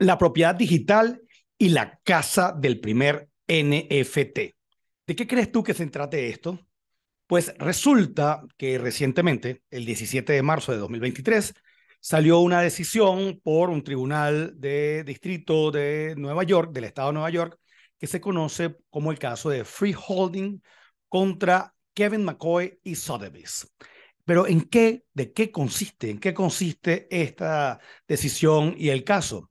la propiedad digital y la casa del primer NFT. ¿De qué crees tú que se trate esto? Pues resulta que recientemente, el 17 de marzo de 2023, salió una decisión por un tribunal de distrito de Nueva York, del estado de Nueva York, que se conoce como el caso de Freeholding contra Kevin McCoy y Sotheby's. Pero ¿en qué, de qué consiste, en qué consiste esta decisión y el caso?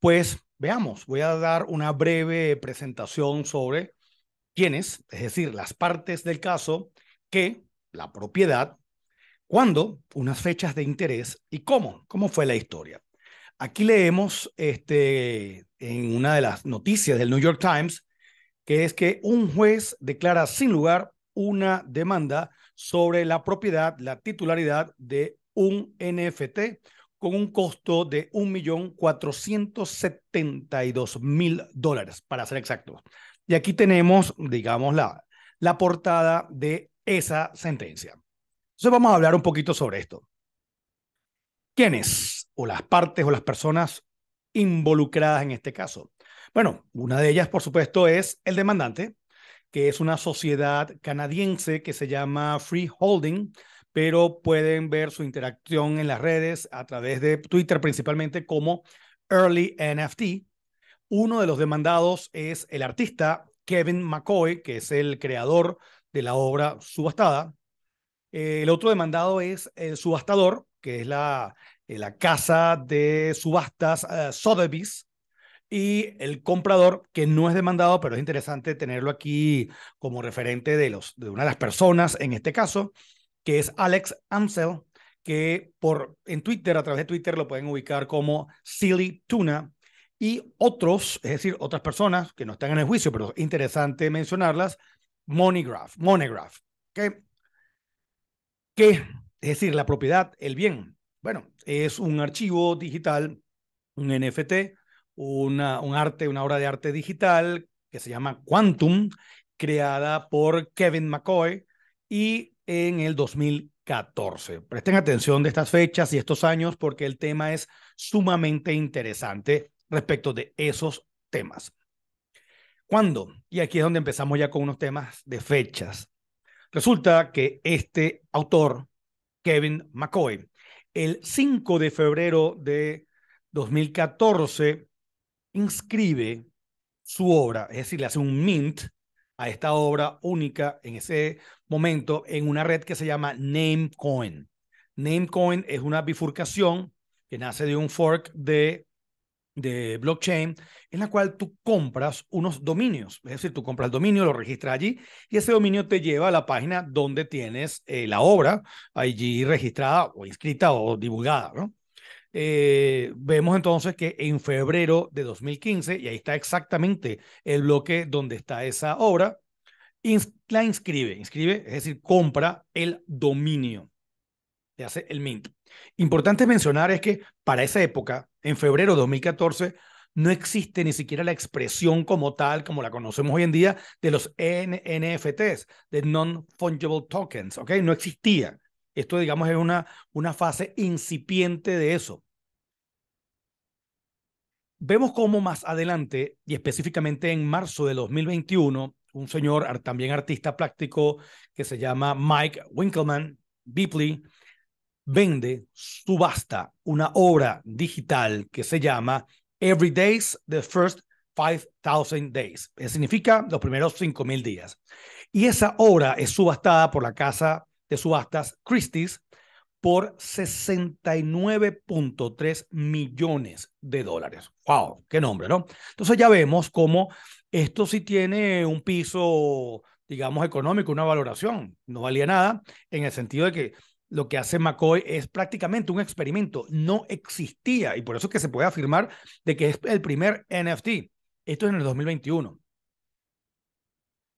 Pues veamos, voy a dar una breve presentación sobre quiénes, es decir, las partes del caso, qué, la propiedad, cuándo, unas fechas de interés y cómo, cómo fue la historia. Aquí leemos este, en una de las noticias del New York Times, que es que un juez declara sin lugar una demanda sobre la propiedad, la titularidad de un NFT, con un costo de 1.472.000 dólares, para ser exactos. Y aquí tenemos, digamos, la, portada de esa sentencia. Entonces vamos a hablar un poquito sobre esto. ¿Quiénes o las partes o las personas involucradas en este caso? Bueno, una de ellas, por supuesto, es el demandante, que es una sociedad canadiense que se llama Free Holding, pero pueden ver su interacción en las redes a través de Twitter principalmente como Early NFT. Uno de los demandados es el artista Kevin McCoy, que es el creador de la obra subastada. El otro demandado es el subastador, que es la, eh, la casa de subastas eh, Sotheby's. Y el comprador, que no es demandado, pero es interesante tenerlo aquí como referente de, los, de una de las personas en este caso, que es Alex Amsel, que por, en Twitter, a través de Twitter, lo pueden ubicar como Silly Tuna. Y otros, es decir, otras personas que no están en el juicio, pero es interesante mencionarlas, Moneygraph, Moneygraph, que, que es decir, la propiedad, el bien. Bueno, es un archivo digital, un NFT, una, un arte, una obra de arte digital que se llama Quantum, creada por Kevin McCoy y en el 2014. Presten atención de estas fechas y estos años porque el tema es sumamente interesante respecto de esos temas. ¿Cuándo? Y aquí es donde empezamos ya con unos temas de fechas. Resulta que este autor, Kevin McCoy, el 5 de febrero de 2014 inscribe su obra, es decir, le hace un mint a esta obra única en ese momento en una red que se llama Namecoin. Namecoin es una bifurcación que nace de un fork de, de blockchain en la cual tú compras unos dominios. Es decir, tú compras el dominio, lo registras allí y ese dominio te lleva a la página donde tienes eh, la obra allí registrada o inscrita o divulgada, ¿no? Eh, vemos entonces que en febrero de 2015, y ahí está exactamente el bloque donde está esa obra, la inscribe, inscribe, es decir, compra el dominio, le hace el mint. Importante mencionar es que para esa época, en febrero de 2014, no existe ni siquiera la expresión como tal, como la conocemos hoy en día, de los NFTs, de Non-Fungible Tokens, ¿ok? No existía. Esto, digamos, es una, una fase incipiente de eso. Vemos cómo más adelante, y específicamente en marzo de 2021, un señor también artista práctico, que se llama Mike Winkleman Bipley, vende, subasta una obra digital que se llama Every Days, the First 5,000 Days. Eso significa los primeros 5,000 días. Y esa obra es subastada por la casa de subastas Christie's por 69.3 millones de dólares. ¡Wow! ¡Qué nombre, ¿no? Entonces ya vemos cómo esto sí tiene un piso, digamos, económico, una valoración. No valía nada en el sentido de que lo que hace McCoy es prácticamente un experimento. No existía y por eso es que se puede afirmar de que es el primer NFT. Esto es en el 2021.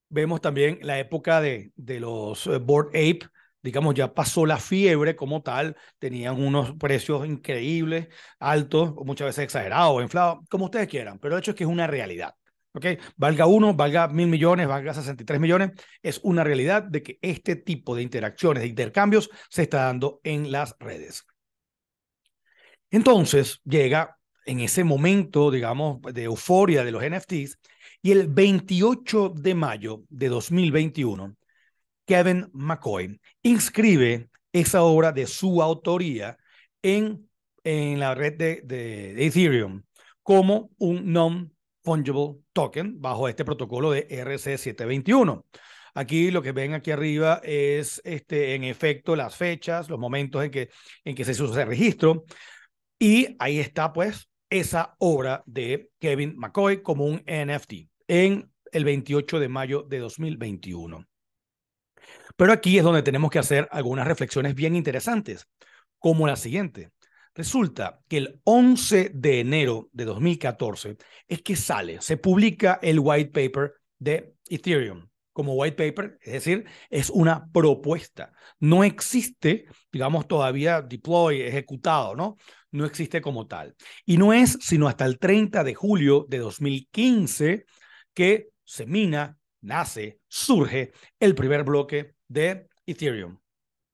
Vemos también la época de, de los eh, Board Ape, digamos, ya pasó la fiebre como tal, tenían unos precios increíbles, altos, muchas veces exagerados, inflados, como ustedes quieran, pero el hecho es que es una realidad. Valga uno, valga mil millones, valga 63 millones, es una realidad de que este tipo de interacciones, de intercambios, se está dando en las redes. Entonces llega en ese momento, digamos, de euforia de los NFTs, y el 28 de mayo de 2021, Kevin McCoy inscribe esa obra de su autoría en, en la red de, de, Ethereum como un non Fungible Token bajo este protocolo de RC721. Aquí lo que ven aquí arriba es este, en efecto las fechas, los momentos en que, en que se hizo ese registro. Y ahí está pues esa obra de Kevin McCoy como un NFT en el 28 de mayo de 2021. Pero aquí es donde tenemos que hacer algunas reflexiones bien interesantes, como la siguiente. Resulta que el 11 de enero de 2014 es que sale, se publica el white paper de Ethereum como white paper, es decir, es una propuesta. No existe, digamos, todavía deploy, ejecutado, ¿no? No existe como tal. Y no es sino hasta el 30 de julio de 2015 que se mina, nace, surge el primer bloque de Ethereum.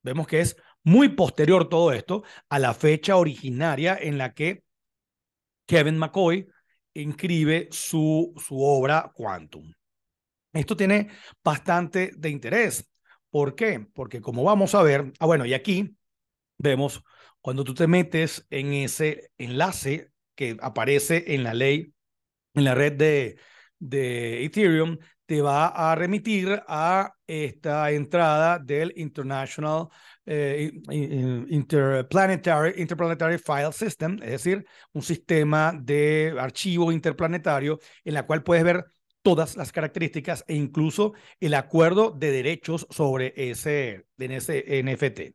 Vemos que es muy posterior todo esto a la fecha originaria en la que Kevin McCoy inscribe su, su obra Quantum. Esto tiene bastante de interés. ¿Por qué? Porque como vamos a ver, ah bueno, y aquí vemos cuando tú te metes en ese enlace que aparece en la ley, en la red de, de Ethereum, te va a remitir a esta entrada del International eh, Interplanetary, File System, es decir, un sistema de archivo interplanetario en la cual puedes ver todas las características e incluso el acuerdo de derechos sobre ese, en ese NFT.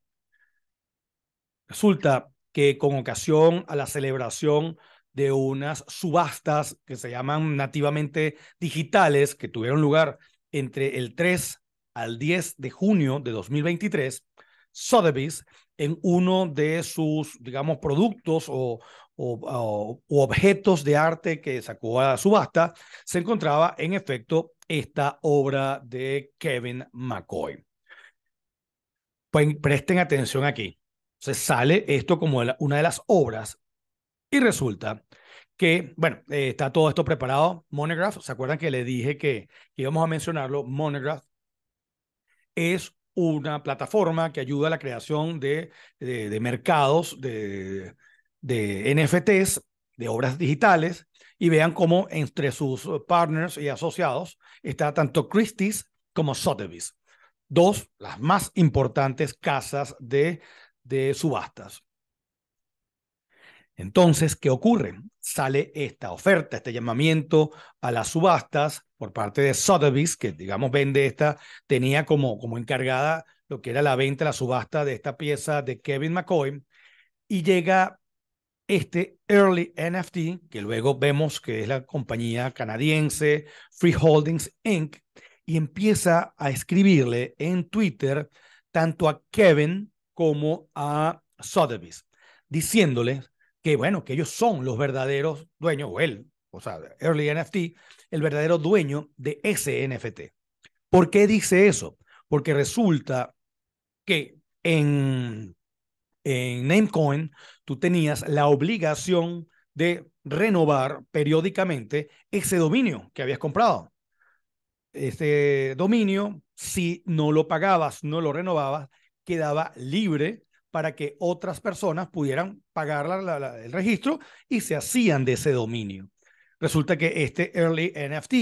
Resulta que con ocasión a la celebración de unas subastas que se llaman nativamente digitales, que tuvieron lugar entre el 3 al 10 de junio de 2023, Sotheby's, en uno de sus, digamos, productos o, o, objetos de arte que sacó a subasta, se encontraba en efecto esta obra de Kevin McCoy. Pues, presten atención aquí. Se sale esto como una de las obras y resulta que, bueno, eh, está todo esto preparado. Monograph, ¿se acuerdan que le dije que, íbamos a mencionarlo? Monograph es una plataforma que ayuda a la creación de, de, mercados de, de NFTs, de obras digitales, y vean cómo entre sus partners y asociados está tanto Christie's como Sotheby's, dos las más importantes casas de, de subastas. Entonces, ¿qué ocurre? Sale esta oferta, este llamamiento a las subastas por parte de Sotheby's, que digamos vende esta, tenía como, como encargada lo que era la venta, la subasta de esta pieza de Kevin McCoy, y llega este Early NFT, que luego vemos que es la compañía canadiense Free Holdings Inc., y empieza a escribirle en Twitter tanto a Kevin como a Sotheby's, diciéndole que bueno, que ellos son los verdaderos dueños, o él, o sea, Early NFT, el verdadero dueño de ese NFT. ¿Por qué dice eso? Porque resulta que en, en Namecoin tú tenías la obligación de renovar periódicamente ese dominio que habías comprado. Ese dominio, si no lo pagabas, no lo renovabas, quedaba libre para que otras personas pudieran pagar el registro y se hacían de ese dominio. Resulta que este Early NFT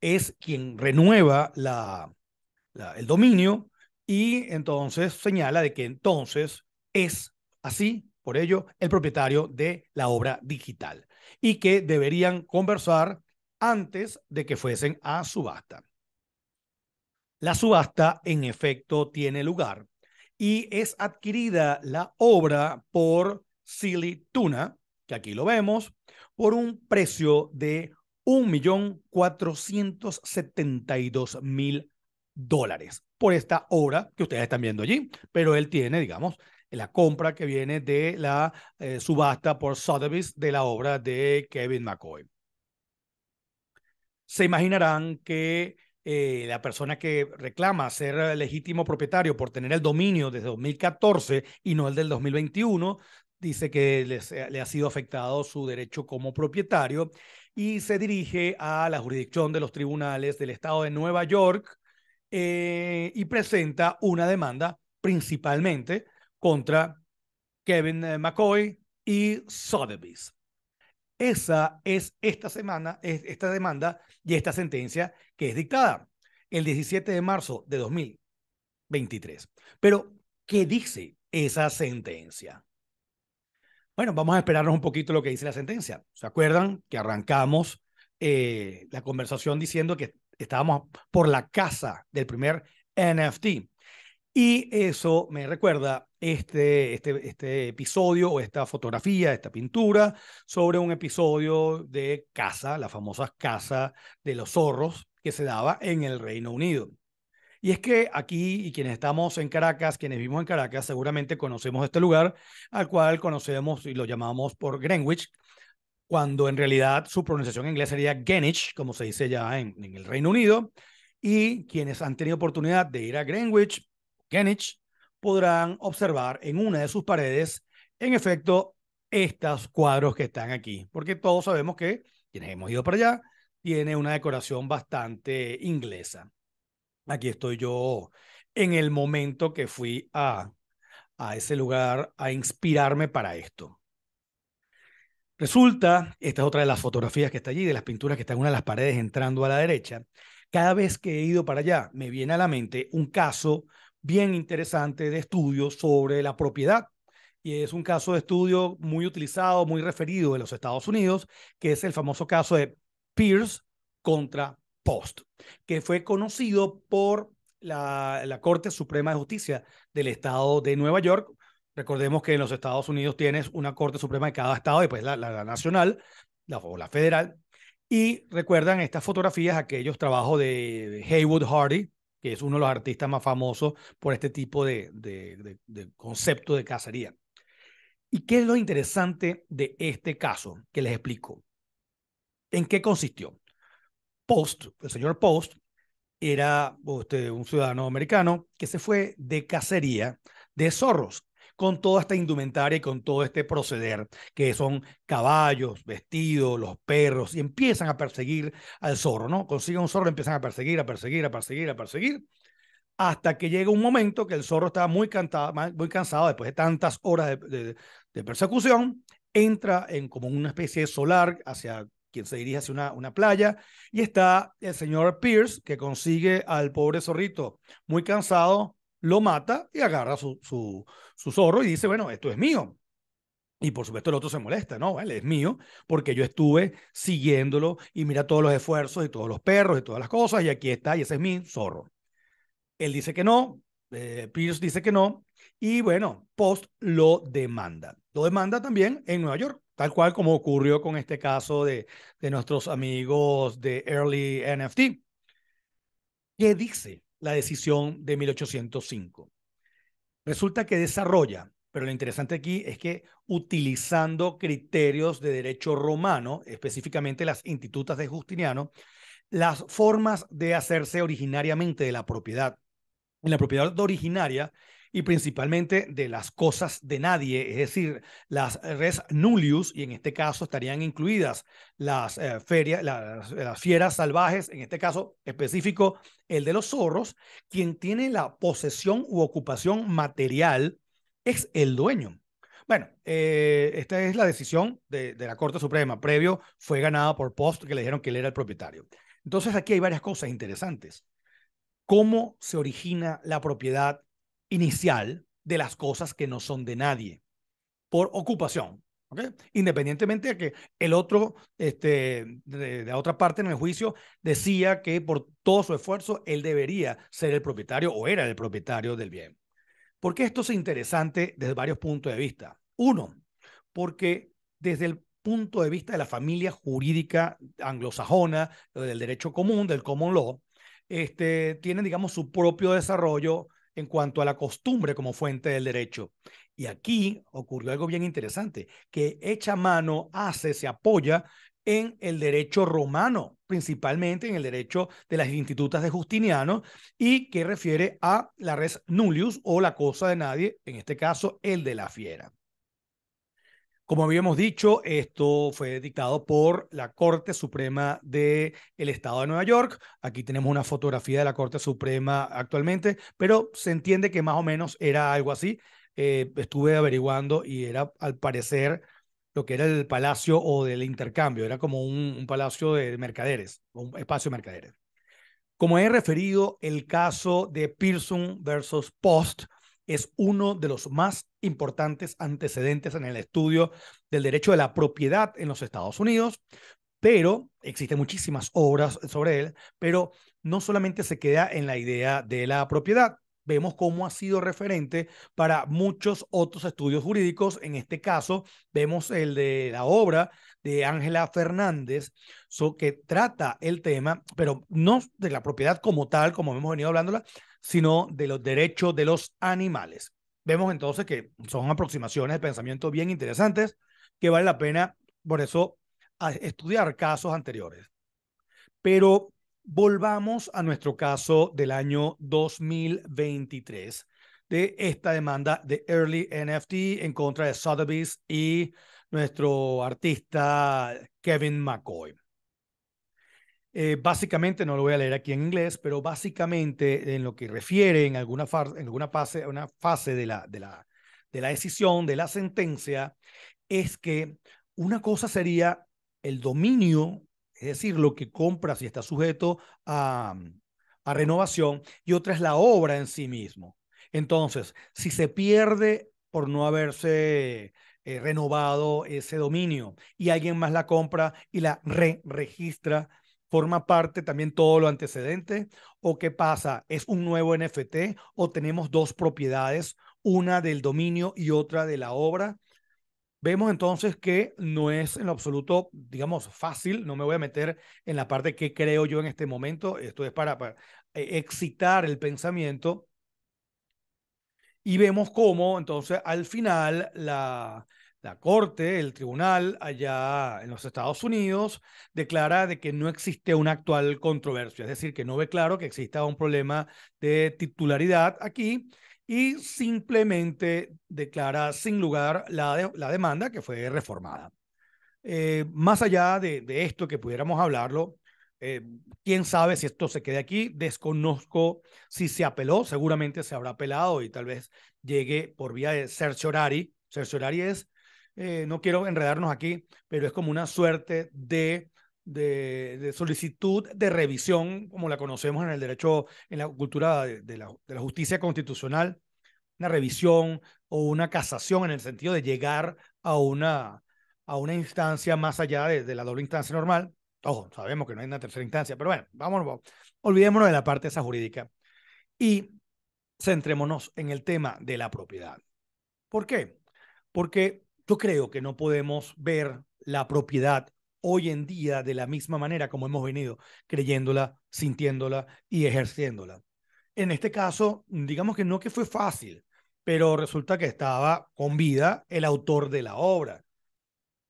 es quien renueva el dominio y entonces señala de que entonces es así, por ello, el propietario de la obra digital y que deberían conversar antes de que fuesen a subasta. La subasta, en efecto, tiene lugar y es adquirida la obra por Silly Tuna, que aquí lo vemos, por un precio de 1.472.000 dólares por esta obra que ustedes están viendo allí, pero él tiene, digamos, la compra que viene de la eh, subasta por Sotheby's de la obra de Kevin McCoy. Se imaginarán que eh, la persona que reclama ser eh, legítimo propietario por tener el dominio desde 2014 y no el del 2021, dice que eh, le ha sido afectado su derecho como propietario y se dirige a la jurisdicción de los tribunales del estado de Nueva York y presenta una demanda principalmente contra Kevin McCoy y Sotheby's. Esa es esta semana, es esta demanda y esta sentencia que es dictada el 17 de marzo de 2023. Pero, ¿qué dice esa sentencia? Bueno, vamos a esperarnos un poquito lo que dice la sentencia. ¿Se acuerdan que arrancamos eh, la conversación diciendo que estábamos por la casa del primer NFT? Y eso me recuerda este, este, este, episodio o esta fotografía, esta pintura, sobre un episodio de casa, la famosa casa de los zorros que se daba en el Reino Unido. Y es que aquí, y quienes estamos en Caracas, quienes vivimos en Caracas, seguramente conocemos este lugar, al cual conocemos y lo llamamos por Greenwich, cuando en realidad su pronunciación en inglés sería Greenwich, como se dice ya en, el Reino Unido. Y quienes han tenido oportunidad de ir a Greenwich, Greenwich, podrán observar en una de sus paredes, en efecto, estos cuadros que están aquí, porque todos sabemos que quienes hemos ido para allá tiene una decoración bastante inglesa. Aquí estoy yo en el momento que fui a, a ese lugar a inspirarme para esto. Resulta, esta es otra de las fotografías que está allí, de las pinturas que están en una de las paredes entrando a la derecha. Cada vez que he ido para allá, me viene a la mente un caso bien interesante de estudio sobre la propiedad. Y es un caso de estudio muy utilizado, muy referido en los Estados Unidos, que es el famoso caso de Pierce contra Post, que fue conocido por la, Corte Suprema de Justicia del Estado de Nueva York. Recordemos que en los Estados Unidos tienes una Corte Suprema de cada estado, después pues, la, la, nacional la, o la federal. Y recuerdan estas fotografías, aquellos trabajos de Haywood Hardy, que es uno de los artistas más famosos por este tipo de, concepto de cacería. ¿Y qué es lo interesante de este caso que les explico? ¿En qué consistió? Post, el señor Post, era este, un ciudadano americano que se fue de cacería de zorros con toda esta indumentaria y con todo este proceder, que son caballos, vestidos, los perros, y empiezan a perseguir al zorro, ¿no? Consiguen un zorro, empiezan a perseguir, a perseguir, a perseguir, a perseguir, hasta que llega un momento que el zorro está muy, muy cansado después de tantas horas de, persecución, entra en como una especie de solar hacia quien se dirige hacia una playa, y está el señor Pierce, que consigue al pobre zorrito muy cansado, lo mata y agarra su, su, su zorro y dice, bueno, esto es mío. Y por supuesto el otro se molesta, ¿no? Vale, es mío, porque yo estuve siguiéndolo y mira todos los esfuerzos y todos los perros y todas las cosas y aquí está y ese es mi zorro. Él dice que no, eh, Pierce dice que no y bueno, Post lo demanda. Lo demanda también en Nueva York, tal cual como ocurrió con este caso de, de nuestros amigos de Early NFT. ¿Qué dice la decisión de 1805. Resulta que desarrolla, pero lo interesante aquí es que utilizando criterios de derecho romano, específicamente las institutas de Justiniano, las formas de hacerse originariamente de la propiedad. En la propiedad originaria y principalmente de las cosas de nadie, es decir, las res nullius, y en este caso estarían incluidas las, eh, ferias, eh, las, fieras salvajes, en este caso específico el de los zorros, quien tiene la posesión u ocupación material es el dueño. Bueno, eh, esta es la decisión de, de la Corte Suprema. Previo fue ganada por Post, que le dijeron que él era el propietario. Entonces aquí hay varias cosas interesantes. ¿Cómo se origina la propiedad inicial de las cosas que no son de nadie por ocupación. Independientemente de que el otro, este, de, la otra parte en el juicio, decía que por todo su esfuerzo él debería ser el propietario o era el propietario del bien. ¿Por qué esto es interesante desde varios puntos de vista? Uno, porque desde el punto de vista de la familia jurídica anglosajona, del derecho común, del common law, este, tienen, digamos, su propio desarrollo en cuanto a la costumbre como fuente del derecho. Y aquí ocurrió algo bien interesante, que hecha mano, hace, se apoya en el derecho romano, principalmente en el derecho de las institutas de Justiniano, y que refiere a la res nullius o la cosa de nadie, en este caso el de la fiera. Como habíamos dicho, esto fue dictado por la Corte Suprema del el Estado de Nueva York. Aquí tenemos una fotografía de la Corte Suprema actualmente, pero se entiende que más o menos era algo así. Eh, estuve averiguando y era al parecer lo que era el palacio o del intercambio, era como un, palacio de mercaderes, un espacio de mercaderes. Como he referido, el caso de Pearson versus Post es uno de los más importantes antecedentes en el estudio del derecho de la propiedad en los Estados Unidos, pero existen muchísimas obras sobre él, pero no solamente se queda en la idea de la propiedad, vemos cómo ha sido referente para muchos otros estudios jurídicos. En este caso, vemos el de la obra de Ángela Fernández, so que trata el tema, pero no de la propiedad como tal, como hemos venido hablándola, sino de los derechos de los animales. Vemos entonces que son aproximaciones de pensamiento bien interesantes que vale la pena, por eso, estudiar casos anteriores. Pero volvamos a nuestro caso del año 2023 de esta demanda de Early NFT en contra de Sotheby's y nuestro artista Kevin McCoy. Eh, básicamente, no lo voy a leer aquí en inglés, pero básicamente en lo que refiere en alguna, en alguna fase, una fase de la, decisión, de la sentencia, es que una cosa sería el dominio, es decir, lo que compra si está sujeto a, renovación, y otra es la obra en sí mismo. Entonces, si se pierde por no haberse eh, renovado ese dominio y alguien más la compra y la re-registra, forma parte también todo lo antecedente o qué pasa, es un nuevo NFT o tenemos dos propiedades, una del dominio y otra de la obra. Vemos entonces que no es en lo absoluto, digamos, fácil, no me voy a meter en la parte que creo yo en este momento, esto es para, para eh, excitar el pensamiento. Y vemos cómo entonces al final la, la corte, el tribunal allá en los Estados Unidos declara de que no existe una actual controversia, es decir, que no ve claro que exista un problema de titularidad aquí y simplemente declara sin lugar la, la demanda que fue reformada. Eh, más allá de, de, esto que pudiéramos hablarlo, eh, quién sabe si esto se quede aquí, desconozco si se apeló, seguramente se habrá apelado y tal vez llegue por vía de certiorari certiorari es eh, no quiero enredarnos aquí, pero es como una suerte de, de, solicitud de revisión, como la conocemos en el derecho, en la cultura de, la, de la justicia constitucional, una revisión o una casación en el sentido de llegar a una, a una instancia más allá de, la doble instancia normal. Ojo, sabemos que no hay una tercera instancia, pero bueno, vámonos, olvidémonos de la parte esa jurídica y centrémonos en el tema de la propiedad. ¿Por qué? Porque yo creo que no podemos ver la propiedad hoy en día de la misma manera como hemos venido creyéndola, sintiéndola y ejerciéndola. En este caso, digamos que no que fue fácil, pero resulta que estaba con vida el autor de la obra.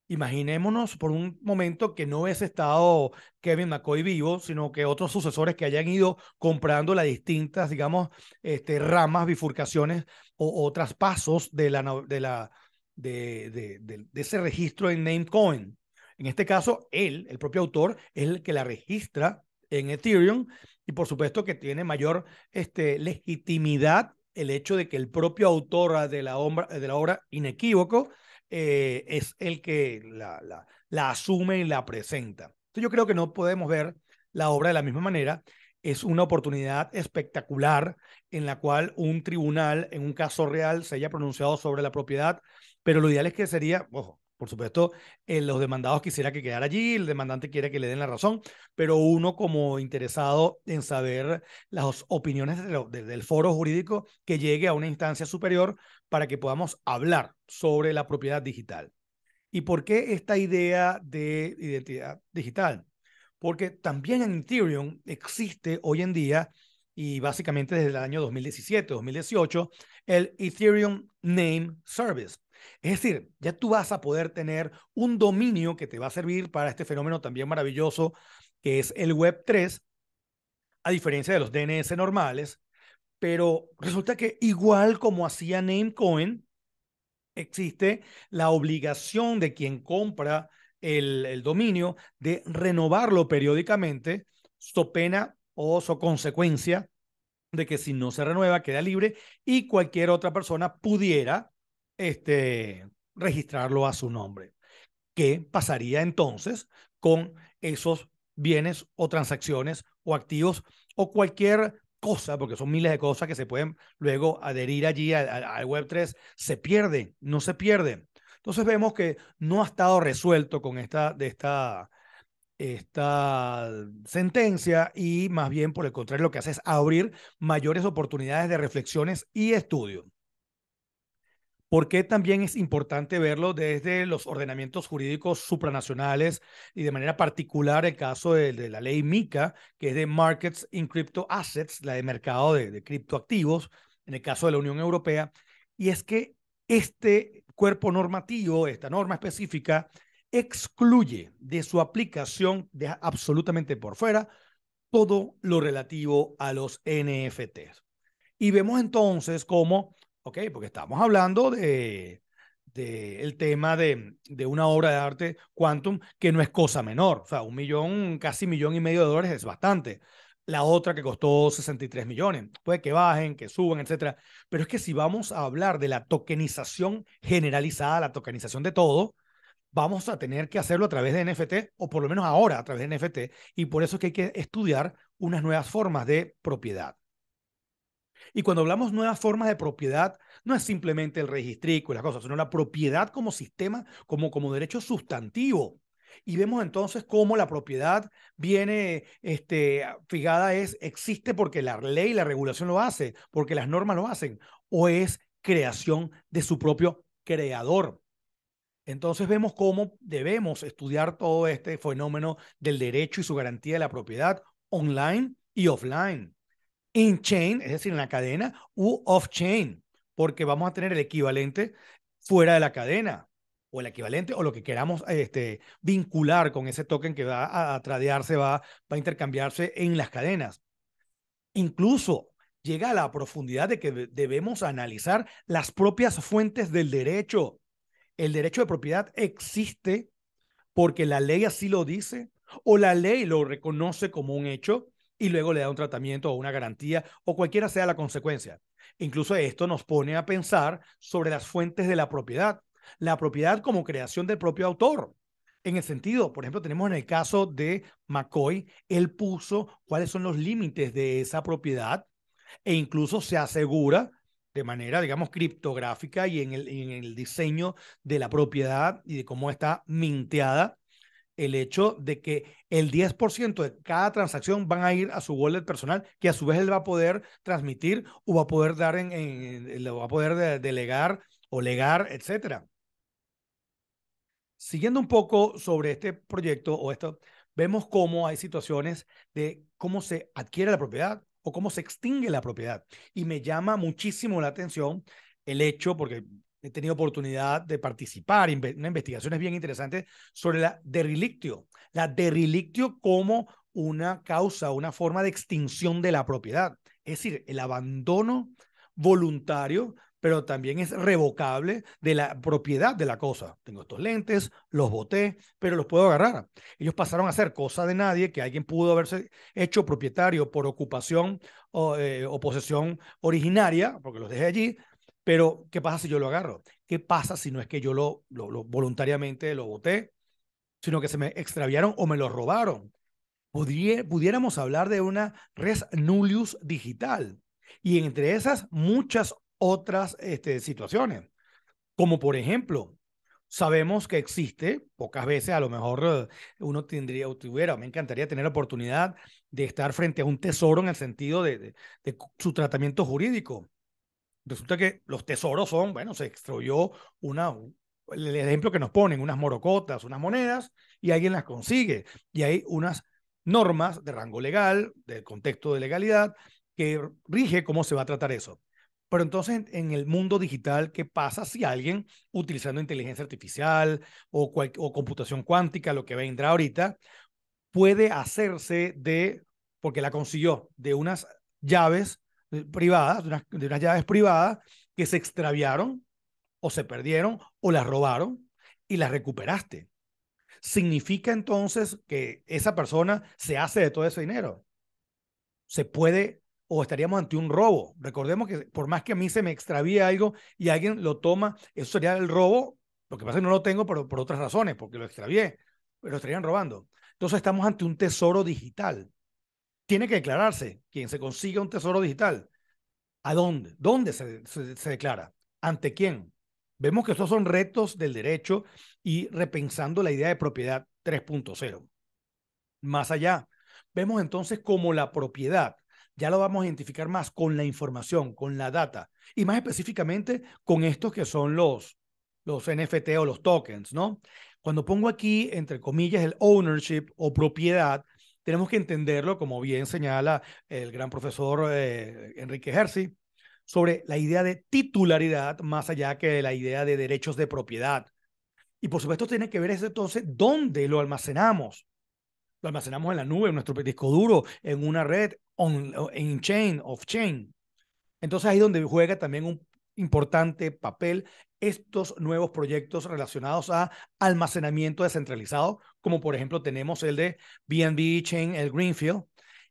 Imaginémonos por un momento que no es estado Kevin McCoy vivo, sino que otros sucesores que hayan ido comprando las distintas, digamos, este, ramas, bifurcaciones o, traspasos de la, de la de, ese registro en Namecoin. En este caso, él, el propio autor, es el que la registra en Ethereum y por supuesto que tiene mayor este, legitimidad el hecho de que el propio autor de la obra, de la obra inequívoco eh, es el que la, la, la, asume y la presenta. Entonces yo creo que no podemos ver la obra de la misma manera. Es una oportunidad espectacular en la cual un tribunal en un caso real se haya pronunciado sobre la propiedad pero lo ideal es que sería, ojo, por supuesto, eh, los demandados quisiera que quedar allí, el demandante quiere que le den la razón, pero uno como interesado en saber las opiniones del foro jurídico que llegue a una instancia superior para que podamos hablar sobre la propiedad digital. ¿Y por qué esta idea de identidad digital? Porque también en Ethereum existe hoy en día, y básicamente desde el año 2017-2018, el Ethereum Name Service. Es decir, ya tú vas a poder tener un dominio que te va a servir para este fenómeno también maravilloso que es el Web 3, a diferencia de los DNS normales, pero resulta que igual como hacía Namecoin, existe la obligación de quien compra el, dominio de renovarlo periódicamente, so pena o so consecuencia de que si no se renueva queda libre y cualquier otra persona pudiera este, registrarlo a su nombre. ¿Qué pasaría entonces con esos bienes o transacciones o activos o cualquier cosa, porque son miles de cosas que se pueden luego adherir allí al Web3, se pierden no se pierden Entonces vemos que no ha estado resuelto con esta, de esta, esta sentencia y más bien por el contrario lo que hace es abrir mayores oportunidades de reflexiones y estudio porque también es importante verlo desde los ordenamientos jurídicos supranacionales y de manera particular el caso de, la ley MICA, que es de Markets in Crypto Assets, la de mercado de, de criptoactivos, en el caso de la Unión Europea? Y es que este cuerpo normativo, esta norma específica, excluye de su aplicación, de absolutamente por fuera, todo lo relativo a los NFTs. Y vemos entonces cómo porque estamos hablando de, de el tema de, de, una obra de arte quantum que no es cosa menor. O sea, un millón, casi millón y medio de dólares es bastante. La otra que costó 63 millones. Puede que bajen, que suban, etcétera. Pero es que si vamos a hablar de la tokenización generalizada, la tokenización de todo, vamos a tener que hacerlo a través de NFT, o por lo menos ahora a través de NFT, y por eso es que hay que estudiar unas nuevas formas de propiedad. Y cuando hablamos nuevas formas de propiedad, no es simplemente el registrico y las cosas, sino la propiedad como sistema, como, como derecho sustantivo. Y vemos entonces cómo la propiedad viene este, fijada es, existe porque la ley, la regulación lo hace, porque las normas lo hacen, o es creación de su propio creador. Entonces vemos cómo debemos estudiar todo este fenómeno del derecho y su garantía de la propiedad online y offline in-chain, es decir, en la cadena, u off-chain, porque vamos a tener el equivalente fuera de la cadena, o el equivalente, o lo que queramos este, vincular con ese token que va a, tradearse, va a intercambiarse en las cadenas. Incluso llega a la profundidad de que debemos analizar las propias fuentes del derecho. El derecho de propiedad existe porque la ley así lo dice, o la ley lo reconoce como un hecho, y luego le da un tratamiento o una garantía o cualquiera sea la consecuencia. Incluso esto nos pone a pensar sobre las fuentes de la propiedad, la propiedad como creación del propio autor. En el sentido, por ejemplo, tenemos en el caso de McCoy, él puso cuáles son los límites de esa propiedad e incluso se asegura de manera, digamos, criptográfica y en el, en el diseño de la propiedad y de cómo está minteada, el hecho de que el 10% de cada transacción van a ir a su wallet personal, que a su vez él va a poder transmitir o va a poder dar en, va a poder delegar o legar, etcétera. Siguiendo un poco sobre este proyecto o esto, vemos cómo hay situaciones de cómo se adquiere la propiedad o cómo se extingue la propiedad. Y me llama muchísimo la atención el hecho, porque he tenido oportunidad de participar en investigaciones bien interesantes sobre la derrilictio. la derrilictio como una causa, una forma de extinción de la propiedad, es decir, el abandono voluntario, pero también es revocable de la propiedad de la cosa. Tengo estos lentes, los boté, pero los puedo agarrar. Ellos pasaron a ser cosa de nadie, que alguien pudo haberse hecho propietario por ocupación o eh, posesión originaria, porque los dejé allí, pero, ¿qué pasa si yo lo agarro? ¿Qué pasa si no es que yo lo, voluntariamente lo voté, sino que se me extraviaron o me lo robaron? pudiéramos hablar de una res nullius digital y entre esas muchas otras este, situaciones, como por ejemplo, sabemos que existe, pocas veces a lo mejor eh, uno tendría o tuviera, me encantaría tener la oportunidad de estar frente a un tesoro en el sentido de su tratamiento jurídico, Resulta que los tesoros son, bueno, se extrayó una, el ejemplo que nos ponen, unas morocotas, unas monedas, y alguien las consigue. Y hay unas normas de rango legal, del contexto de legalidad, que rige cómo se va a tratar eso. Pero entonces, en el mundo digital, ¿qué pasa si alguien utilizando inteligencia artificial o, o computación cuántica, lo que vendrá ahorita, puede hacerse de, porque la consiguió, de unas llaves privadas, de unas, de llaves privadas que se extraviaron o se perdieron o las robaron y las recuperaste. Significa entonces que esa persona se hace de todo ese dinero. Se puede o estaríamos ante un robo. Recordemos que por más que a mí se me extravíe algo y alguien lo toma, eso sería el robo. Lo que pasa es que no lo tengo por, por otras razones, porque lo extravié, pero lo estarían robando. Entonces estamos ante un tesoro digital tiene que declararse. Quien se consigue un tesoro digital, ¿a dónde? ¿Dónde se, declara? ¿Ante quién? Vemos que estos son retos del derecho y repensando la idea de propiedad 3.0. Más allá, vemos entonces como la propiedad ya lo vamos a identificar más con la información, con la data y más específicamente con estos que son los, los NFT o los tokens, ¿no? Cuando pongo aquí, entre comillas, el ownership o propiedad, tenemos que entenderlo, como bien señala el gran profesor eh, Enrique Hersey, sobre la idea de titularidad más allá que la idea de derechos de propiedad. Y por supuesto tiene que ver ese entonces dónde lo almacenamos. Lo almacenamos en la nube, en nuestro disco duro, en una red, en chain, of chain. Entonces ahí es donde juega también un importante papel estos nuevos proyectos relacionados a almacenamiento descentralizado, como por ejemplo tenemos el de BNB Chain, el Greenfield,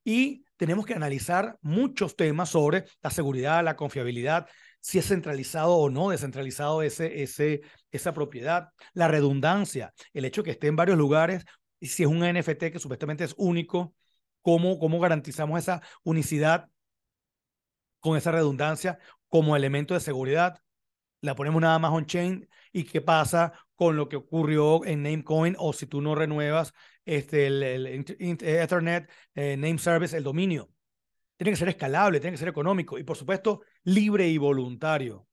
y tenemos que analizar muchos temas sobre la seguridad, la confiabilidad, si es centralizado o no descentralizado ese, ese, esa propiedad, la redundancia, el hecho que esté en varios lugares, y si es un NFT que supuestamente es único, cómo, cómo garantizamos esa unicidad con esa redundancia como elemento de seguridad la ponemos nada más on-chain y qué pasa con lo que ocurrió en Namecoin o si tú no renuevas este, el, eh, Ethernet eh, Name Service, el dominio. Tiene que ser escalable, tiene que ser económico y por supuesto libre y voluntario.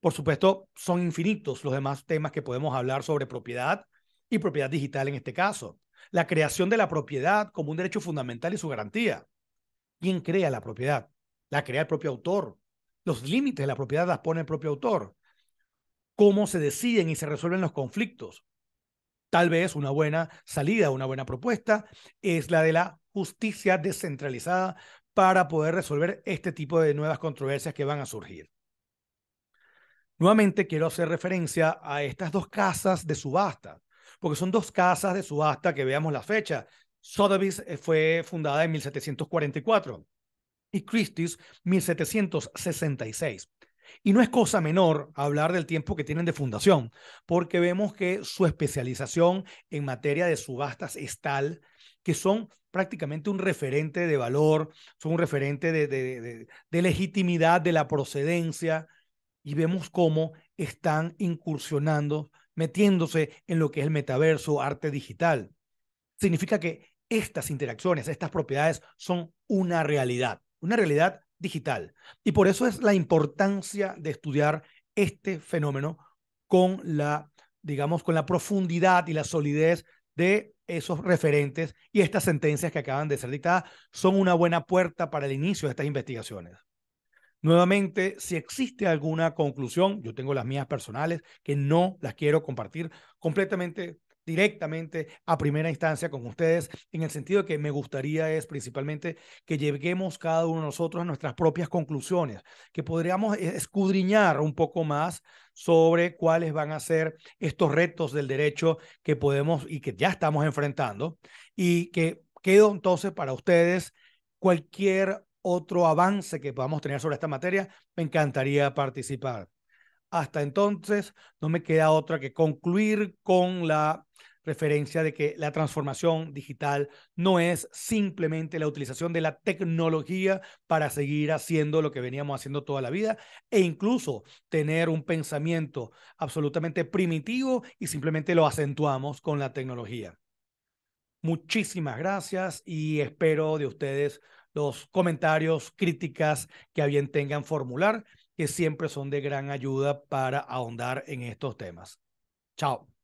Por supuesto, son infinitos los demás temas que podemos hablar sobre propiedad y propiedad digital en este caso. La creación de la propiedad como un derecho fundamental y su garantía. ¿Quién crea la propiedad? La crea el propio autor, los límites de la propiedad las pone el propio autor. Cómo se deciden y se resuelven los conflictos. Tal vez una buena salida, una buena propuesta es la de la justicia descentralizada para poder resolver este tipo de nuevas controversias que van a surgir. Nuevamente quiero hacer referencia a estas dos casas de subasta, porque son dos casas de subasta que veamos la fecha. Sotheby's eh, fue fundada en 1744 y Christie's 1766. Y no es cosa menor hablar del tiempo que tienen de fundación, porque vemos que su especialización en materia de subastas es tal que son prácticamente un referente de valor, son un referente de, de, legitimidad de la procedencia, y vemos cómo están incursionando, metiéndose en lo que es el metaverso, arte digital. Significa que estas interacciones, estas propiedades son una realidad una realidad digital. Y por eso es la importancia de estudiar este fenómeno con la, digamos, con la profundidad y la solidez de esos referentes y estas sentencias que acaban de ser dictadas son una buena puerta para el inicio de estas investigaciones. Nuevamente, si existe alguna conclusión, yo tengo las mías personales que no las quiero compartir completamente directamente a primera instancia con ustedes, en el sentido que me gustaría es principalmente que lleguemos cada uno de nosotros a nuestras propias conclusiones, que podríamos eh, escudriñar un poco más sobre cuáles van a ser estos retos del derecho que podemos y que ya estamos enfrentando y que quedo entonces para ustedes cualquier otro avance que podamos tener sobre esta materia, me encantaría participar. Hasta entonces, no me queda otra que concluir con la referencia de que la transformación digital no es simplemente la utilización de la tecnología para seguir haciendo lo que veníamos haciendo toda la vida e incluso tener un pensamiento absolutamente primitivo y simplemente lo acentuamos con la tecnología. Muchísimas gracias y espero de ustedes los comentarios, críticas que alguien bien tengan formular que siempre son de gran ayuda para ahondar en estos temas. Chao.